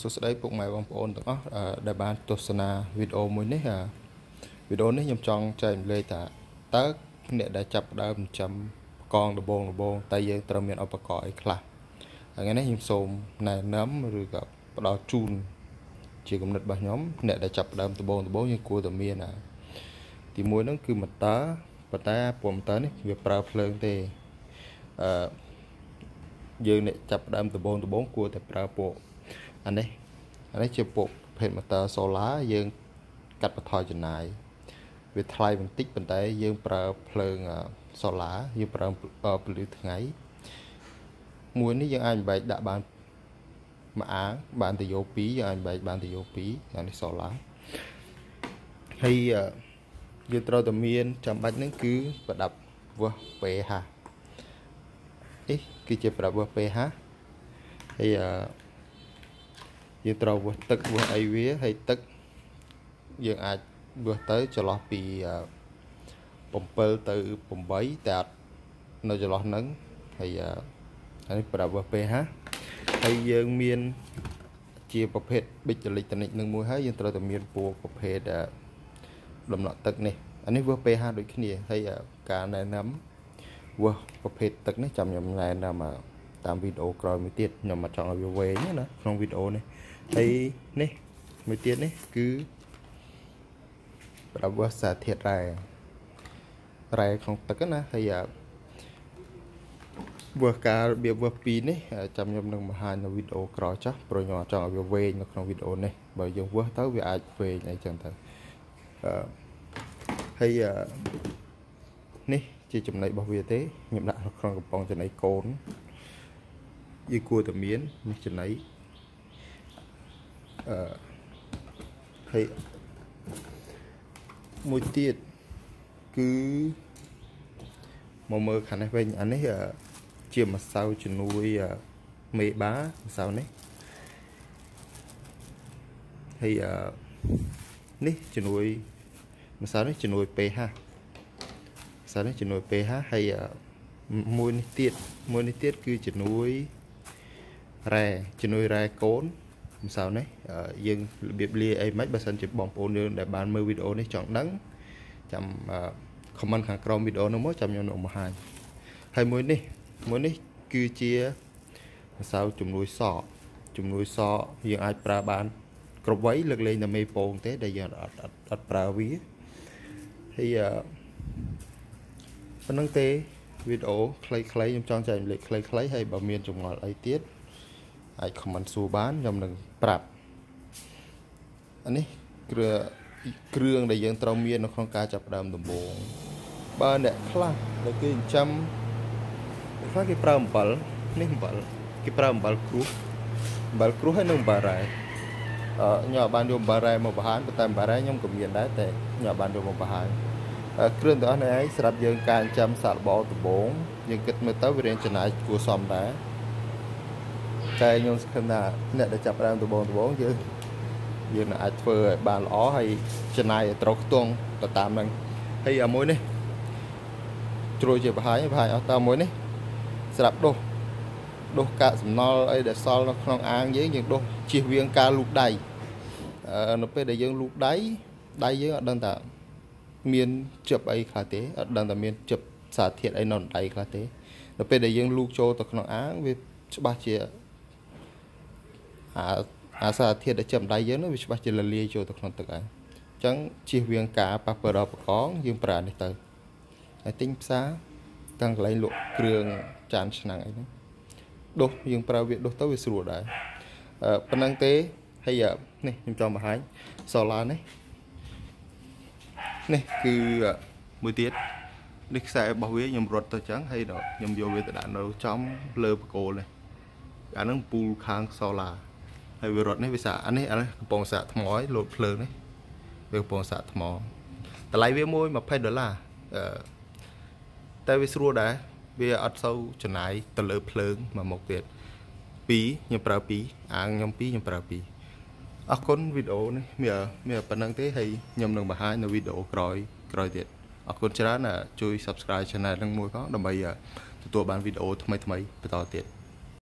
សួស្តីពុកម៉ែបងប្អូនទាំងអស់ដែលបានទស្សនាវីដេអូមួយនេះវីដេអូនេះខ្ញុំចង់ចែករំលែកថាតើអ្នកដែលចាប់ផ្ដើមចិញ្ចឹមកងដបងដបងតើយើងត្រូវមានឧបករណ៍អីខ្លះថ្ងៃនេះខ្ញុំសូមណែនាំឬក៏ផ្ដល់ជូន ជាគំនិតរបស់ខ្ញុំអ្នកដែលចាប់ផ្ដើមដបងដបងយើងគួរតែមានទីមួយហ្នឹង គឺម៉ូទ័រប៉ុន្តែពួកម៉ូទ័រនេះវាប្រើភ្លើងទេអឺយើងអ្នកចាប់ដើមដបងដបងគួរតែប្រើពួកអានេះអានេះជាពួកប្រភេទ motor solar យើងកាត់បន្ថយចំណាយ វាថ្លៃបន្តិចប៉ុន្តែ យើង ប្រើភ្លើង solar យើងប្រើពលឺថ្ងៃ មួយនេះយើងអាចបែកដាក់បានមួយអាងបានទៅយោ2យើងអាចបែកបានទៅយោ2អានេះ solar ហើយយើងត្រូវតែមានចាំបាច់ហ្នឹងគឺប្រដាប់វ៉ះ PH នេះគឺជាប្រដាប់វ៉ះ PH ហើយអឺយើងត្រូវវោះទឹកវោះអីវាហើយទឹកយើងអាចវោះទៅចន្លោះពី7ទៅ8តែនៅចន្លោះហ្នឹងហើយអានេះប្រើវោះ pH ហើយយើងមានជាប្រភេទ Bitronic នឹងមួយហើយយើងត្រូវតែមានពូប្រភេទដំណក់ទឹក នេះអានេះវា pH ដូចគ្នាហើយការណែនាំវាប្រភេទទឹកនេះចាំខ្ញុំណែនាំតាមវីដេអូក្រោយមួយទៀតខ្ញុំមកចង់ឲ្យវាវែងណាក្នុងវីដេអូនេះហើយនេះមួយទៀតនេះ គឺប្រវត្តិសាធាតរ៉ែរ៉ែក្នុងទឹកណាហើយអាវើការបៀបវើពីនេះចាំខ្ញុំនឹងបង្ហាញនៅវីដេអូក្រោយចាស់ព្រោះខ្ញុំអត់ចង់ឲ្យវាវែងនៅក្នុងវីដេអូនេះបើយើងវើទៅវាអាចវែងអីចឹងទៅអឺហើយនេះជាចំណៃរបស់វាទេខ្ញុំដាក់ក្នុងកំប៉ុងចំណៃកូនយើងគួរតែមានចំណៃអឺហើយមួយទៀតគឺមកមើលខាងនេះវិញអានេះជាម្សៅជំនួយមេបាម្សៅនេះហើយនេះជំនួយម្សៅនេះជំនួយ pH ម្សៅនេះជំនួយ pH ហើយមួយនេះទៀតមួយនេះទៀតគឺជំនួយរ៉ែជំនួយរ៉ែកូនម្សិលនេះយើងរបៀបលាអីមិនបើសិនជាបងប្អូនយើងដែលបានមើលវីដេអូនេះចង់ដឹងចាំ comment ខាងក្រោមវីដេអូនោះមកចាំខ្ញុំនឹងបង្ហាញហើយមួយនេះមួយនេះគឺជាម្សៅជំនួយសក់ជំនួយសក់យើង អាចប្រើបានគ្រប់វ័យលើកលែងតែមេពងទេដែលយើងអត់អត់អត់ប្រើវាហើយប៉ុណ្្នឹងទេវីដេអូខ្លីៗខ្ញុំចង់ចែករំលែកខ្លីៗហើយបើមានចម្ងល់អីទៀតអាច comment សួរបានខ្ញុំនឹងប្រាប់អានេះគ្រឿគ្រឿងដែលយើងត្រូវមាននៅក្នុងការចាប់ផ្ដើមដំបូងបើអ្នកខ្លះដែលគេចិញ្ចឹមអ្នកខ្លះគេប្រើអំបិលនេះអំបិលគេប្រើអំបិលគ្រូអំបិលគ្រូហើយនិងអំបិលរ៉ែអឺខ្ញុំបានយកអំបិលរ៉ែមកបង្ហាញប៉ុន្តែអំបិលរ៉ែខ្ញុំក៏មានដែរតែខ្ញុំបានយកមកបង្ហាញគ្រឿងទាំងអស់នេះឯងសម្រាប់យើងការចិញ្ចឹមសត្វល្អដំបងយើងគិតមើលទៅវារៀងចំណាយគួរសមដែរតែខ្ញុំសង្ឃឹមថាអ្នកដែលចាប់ផ្ដើមដំបូងដំបូងយើងយើងអាចធ្វើឲ្យបានល្អហើយច្នៃឲ្យត្រូវខ្ទង់ទៅតាមនឹងហើយអាមួយនេះជ្រួយជាបរហាយបរហាយអស់តើមួយនេះស្រាប់ដុសដុសកាកសំណល់អីដែលសល់នៅក្នុងអាងយើងយើងដុសជៀសវាងការលូកដៃនៅពេលដែលយើងលូកដៃដៃយើងអត់ដឹងថាមានជិបអីខ្លះទេអត់ដឹងថាមានជិបសារធាតុអីនៅដៃខ្លះទេនៅពេលដែលយើងលូកចូលទៅក្នុងអាងវាច្បាស់ជាអាអាសារធាតុដែលជាប់ដៃយើងនោះវាច្បាស់ជាលលាយចូលទៅក្នុងទឹកហើយអញ្ចឹងជៀសវាងការប៉ះពាល់ដល់ប្រកងយើងប្រើនេះទៅហើយទិញផ្សារតាំងកន្លែងលក់គ្រឿងចានឆ្នាំងអីហ្នឹងដុសយើងប្រើវាដុសទៅវាស្រួលដែរអឺប៉ុណ្ណឹងទេហើយនេះខ្ញុំចង់បង្ហាញសូឡានេះនេះគឺមួយទៀតនេះខ្សែរបស់វាខ្ញុំរត់ទៅចឹងហើយខ្ញុំយកវាទៅដាក់នៅ ចំលើបកគោនេះអានឹងពូលខាងសូឡាហើយវារត់នេះវាសាអានេះអានេះកំពុងសាកថ្មឲ្យលោតភ្លើងនេះវាកំពុងសាកថ្មតម្លៃវាមួយ20ដុល្លារអឺតែវាស្រួលដែរវាអត់សូវចំណាយទៅលើភ្លើងមកមុខទៀត2ខ្ញុំប្រើ2អាខ្ញុំ2ខ្ញុំប្រើ2អរគុណវីដេអូនេះមាន មានប៉ុណ្ណឹងទេហើយខ្ញុំនឹងបង្ហាញនៅវីដេអូក្រោយក្រោយទៀតអរគុណច្រើនជួយ subscribe channel នឹងមួយផងដើម្បីទទួលបានវីដេអូថ្មីថ្មីបន្តទៀត